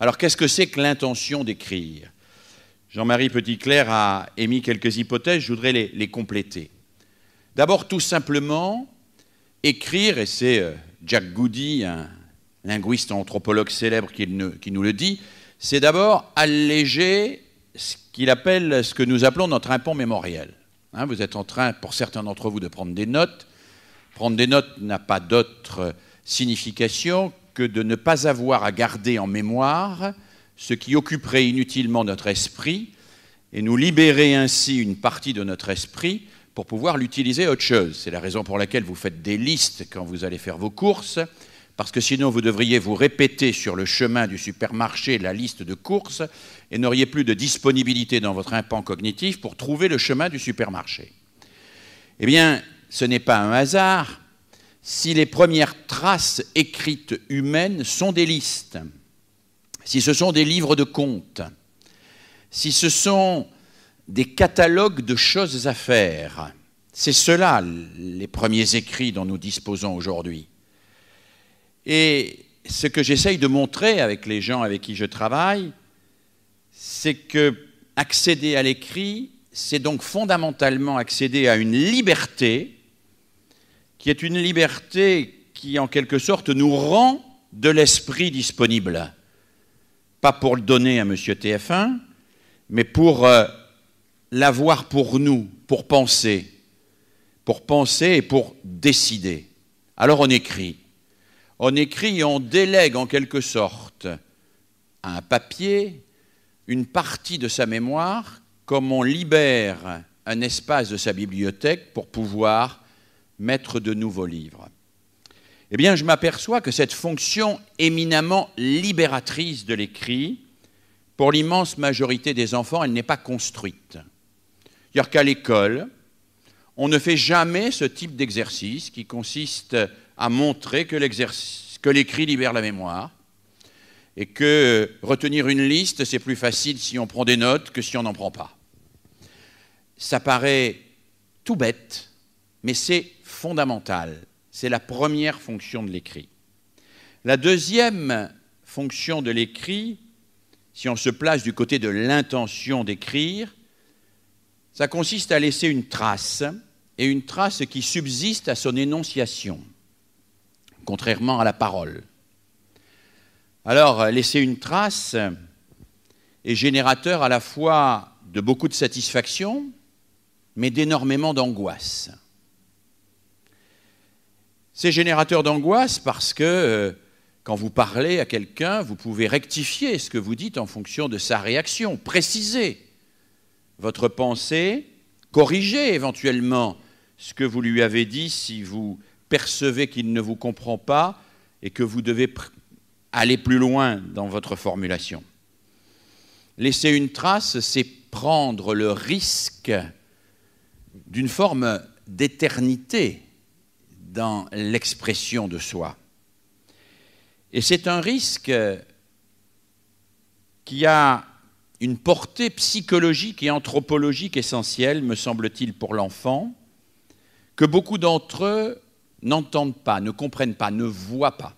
Alors qu'est-ce que c'est que l'intention d'écrire Jean-Marie Petitclerc a émis quelques hypothèses, je voudrais les, compléter. D'abord, tout simplement, écrire, et c'est euh, Jack Goody, un linguiste anthropologue célèbre qui, nous le dit, c'est d'abord alléger ce qu'il appelle, ce que nous appelons notre impôt mémoriel. Hein, vous êtes en train, pour certains d'entre vous, de prendre des notes. Prendre des notes n'a pas d'autre euh, signification que de ne pas avoir à garder en mémoire ce qui occuperait inutilement notre esprit et nous libérer ainsi une partie de notre esprit pour pouvoir l'utiliser autre chose. C'est la raison pour laquelle vous faites des listes quand vous allez faire vos courses, parce que sinon vous devriez vous répéter sur le chemin du supermarché la liste de courses et n'auriez plus de disponibilité dans votre impant cognitif pour trouver le chemin du supermarché. Eh bien, ce n'est pas un hasard si les premières traces écrites humaines sont des listes, si ce sont des livres de contes, si ce sont des catalogues de choses à faire, c'est cela les premiers écrits dont nous disposons aujourd'hui. Et ce que j'essaye de montrer avec les gens avec qui je travaille, c'est que accéder à l'écrit, c'est donc fondamentalement accéder à une liberté qui est une liberté qui, en quelque sorte, nous rend de l'esprit disponible. Pas pour le donner à M. TF1, mais pour euh, l'avoir pour nous, pour penser, pour penser et pour décider. Alors on écrit. On écrit et on délègue en quelque sorte à un papier une partie de sa mémoire comme on libère un espace de sa bibliothèque pour pouvoir mettre de nouveaux livres. Eh bien, je m'aperçois que cette fonction éminemment libératrice de l'écrit, pour l'immense majorité des enfants, elle n'est pas construite. C'est-à-dire qu'à l'école, on ne fait jamais ce type d'exercice qui consiste à montrer que l'écrit libère la mémoire et que retenir une liste, c'est plus facile si on prend des notes que si on n'en prend pas. Ça paraît tout bête, mais c'est c'est la première fonction de l'écrit. La deuxième fonction de l'écrit, si on se place du côté de l'intention d'écrire, ça consiste à laisser une trace, et une trace qui subsiste à son énonciation, contrairement à la parole. Alors, laisser une trace est générateur à la fois de beaucoup de satisfaction, mais d'énormément d'angoisse. C'est générateur d'angoisse parce que euh, quand vous parlez à quelqu'un, vous pouvez rectifier ce que vous dites en fonction de sa réaction, préciser votre pensée, corriger éventuellement ce que vous lui avez dit si vous percevez qu'il ne vous comprend pas et que vous devez aller plus loin dans votre formulation. Laisser une trace, c'est prendre le risque d'une forme d'éternité dans l'expression de soi. Et c'est un risque qui a une portée psychologique et anthropologique essentielle, me semble-t-il, pour l'enfant, que beaucoup d'entre eux n'entendent pas, ne comprennent pas, ne voient pas.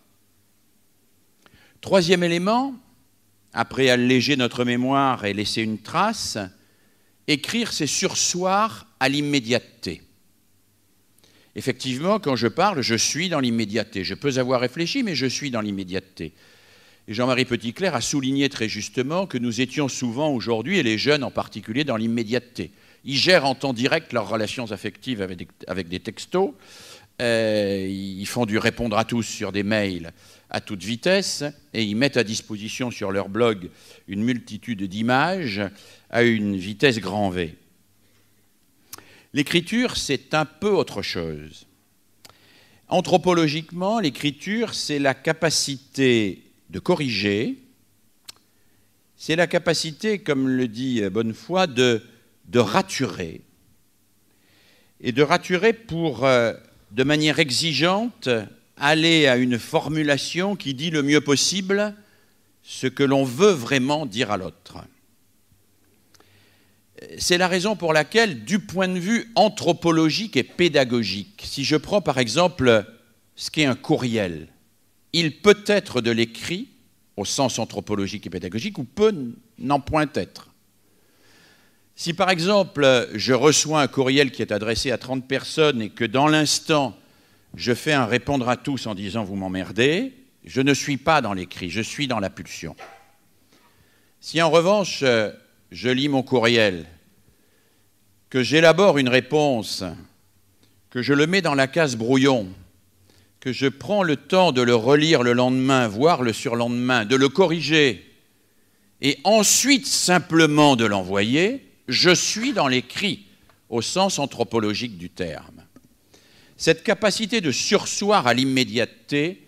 Troisième élément, après alléger notre mémoire et laisser une trace, écrire, c'est sursoir à l'immédiateté. Effectivement, quand je parle, je suis dans l'immédiateté. Je peux avoir réfléchi, mais je suis dans l'immédiateté. Et Jean-Marie Petitclerc a souligné très justement que nous étions souvent aujourd'hui, et les jeunes en particulier, dans l'immédiateté. Ils gèrent en temps direct leurs relations affectives avec des, textos. Euh, ils font du répondre à tous sur des mails à toute vitesse et ils mettent à disposition sur leur blog une multitude d'images à une vitesse grand V. L'écriture, c'est un peu autre chose. Anthropologiquement, l'écriture, c'est la capacité de corriger, c'est la capacité, comme le dit Bonnefoy, de, de raturer. Et de raturer pour, euh, de manière exigeante, aller à une formulation qui dit le mieux possible ce que l'on veut vraiment dire à l'autre. C'est la raison pour laquelle, du point de vue anthropologique et pédagogique, si je prends par exemple ce qu'est un courriel, il peut être de l'écrit au sens anthropologique et pédagogique ou peut n'en point être. Si par exemple je reçois un courriel qui est adressé à 30 personnes et que dans l'instant je fais un répondre à tous en disant vous m'emmerdez, je ne suis pas dans l'écrit, je suis dans la pulsion. Si en revanche je lis mon courriel, que j'élabore une réponse, que je le mets dans la case brouillon, que je prends le temps de le relire le lendemain, voire le surlendemain, de le corriger, et ensuite simplement de l'envoyer, je suis dans l'écrit, au sens anthropologique du terme. Cette capacité de sursoir à l'immédiateté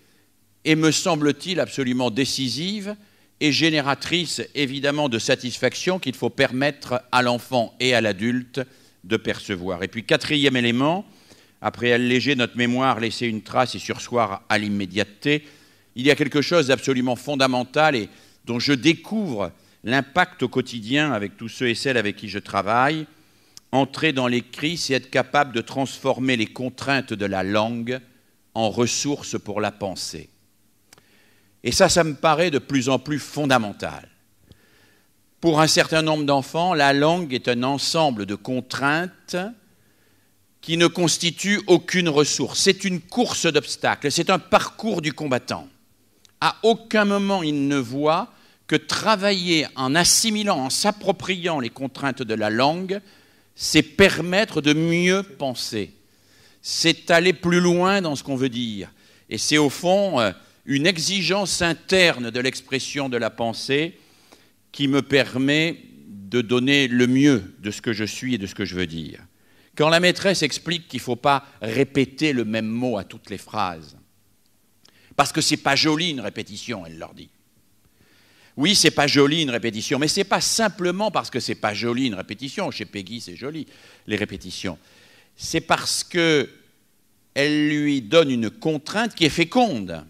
est, me semble-t-il, absolument décisive et génératrice évidemment de satisfaction qu'il faut permettre à l'enfant et à l'adulte de percevoir. Et puis quatrième élément, après alléger notre mémoire, laisser une trace et sursoir à l'immédiateté, il y a quelque chose d'absolument fondamental et dont je découvre l'impact au quotidien avec tous ceux et celles avec qui je travaille. Entrer dans l'écrit, c'est être capable de transformer les contraintes de la langue en ressources pour la pensée. Et ça, ça me paraît de plus en plus fondamental. Pour un certain nombre d'enfants, la langue est un ensemble de contraintes qui ne constituent aucune ressource. C'est une course d'obstacles, c'est un parcours du combattant. À aucun moment il ne voit que travailler en assimilant, en s'appropriant les contraintes de la langue, c'est permettre de mieux penser. C'est aller plus loin dans ce qu'on veut dire. Et c'est au fond euh, une exigence interne de l'expression de la pensée qui me permet de donner le mieux de ce que je suis et de ce que je veux dire. Quand la maîtresse explique qu'il ne faut pas répéter le même mot à toutes les phrases, parce que c'est pas joli une répétition, elle leur dit. Oui, c'est pas joli une répétition, mais c'est pas simplement parce que c'est pas joli une répétition. Chez Peggy, c'est joli les répétitions. C'est parce qu'elle lui donne une contrainte qui est féconde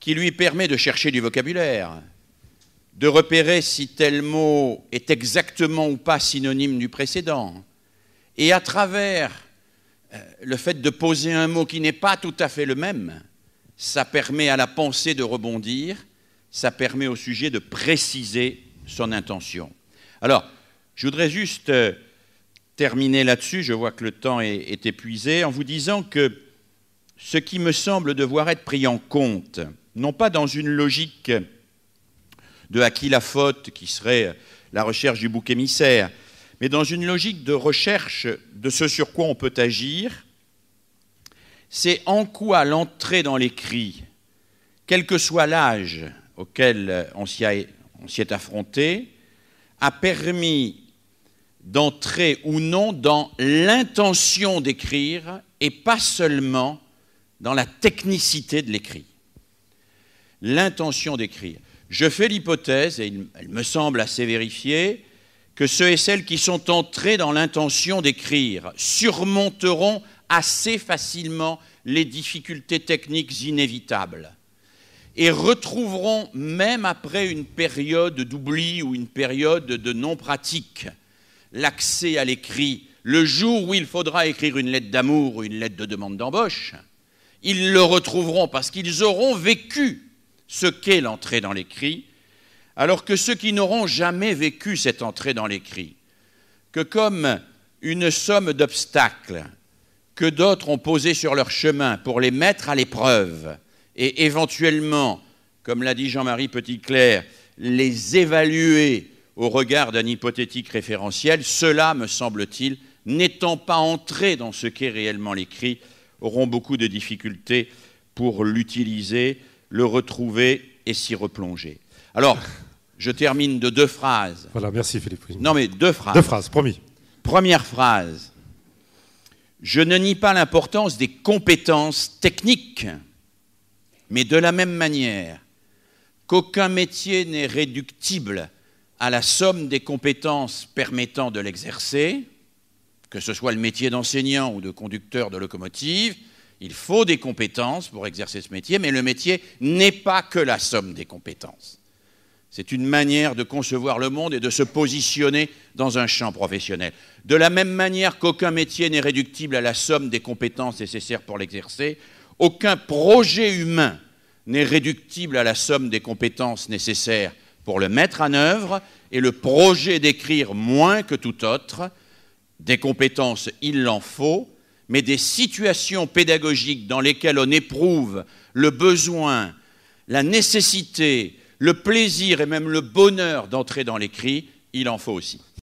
qui lui permet de chercher du vocabulaire, de repérer si tel mot est exactement ou pas synonyme du précédent. Et à travers euh, le fait de poser un mot qui n'est pas tout à fait le même, ça permet à la pensée de rebondir, ça permet au sujet de préciser son intention. Alors, je voudrais juste euh, terminer là-dessus, je vois que le temps est, épuisé, en vous disant que ce qui me semble devoir être pris en compte non pas dans une logique de à qui la faute, qui serait la recherche du bouc émissaire, mais dans une logique de recherche de ce sur quoi on peut agir, c'est en quoi l'entrée dans l'écrit, quel que soit l'âge auquel on s'y est affronté, a permis d'entrer ou non dans l'intention d'écrire et pas seulement dans la technicité de l'écrit l'intention d'écrire. Je fais l'hypothèse, et elle me semble assez vérifiée, que ceux et celles qui sont entrés dans l'intention d'écrire surmonteront assez facilement les difficultés techniques inévitables et retrouveront, même après une période d'oubli ou une période de non-pratique, l'accès à l'écrit. Le jour où il faudra écrire une lettre d'amour ou une lettre de demande d'embauche, ils le retrouveront parce qu'ils auront vécu ce qu'est l'entrée dans l'écrit, alors que ceux qui n'auront jamais vécu cette entrée dans l'écrit, que comme une somme d'obstacles que d'autres ont posés sur leur chemin pour les mettre à l'épreuve et éventuellement, comme l'a dit Jean-Marie Petitclerc, les évaluer au regard d'un hypothétique référentiel, ceux-là, me semble-t-il, n'étant pas entrés dans ce qu'est réellement l'écrit, auront beaucoup de difficultés pour l'utiliser le retrouver et s'y replonger. Alors, je termine de deux phrases. Voilà, merci Philippe. Non mais deux phrases. Deux phrases, promis. Première phrase. Je ne nie pas l'importance des compétences techniques, mais de la même manière qu'aucun métier n'est réductible à la somme des compétences permettant de l'exercer, que ce soit le métier d'enseignant ou de conducteur de locomotive, il faut des compétences pour exercer ce métier, mais le métier n'est pas que la somme des compétences. C'est une manière de concevoir le monde et de se positionner dans un champ professionnel. De la même manière qu'aucun métier n'est réductible à la somme des compétences nécessaires pour l'exercer, aucun projet humain n'est réductible à la somme des compétences nécessaires pour le mettre en œuvre, et le projet d'écrire moins que tout autre, des compétences il en faut, mais des situations pédagogiques dans lesquelles on éprouve le besoin, la nécessité, le plaisir et même le bonheur d'entrer dans l'écrit, il en faut aussi.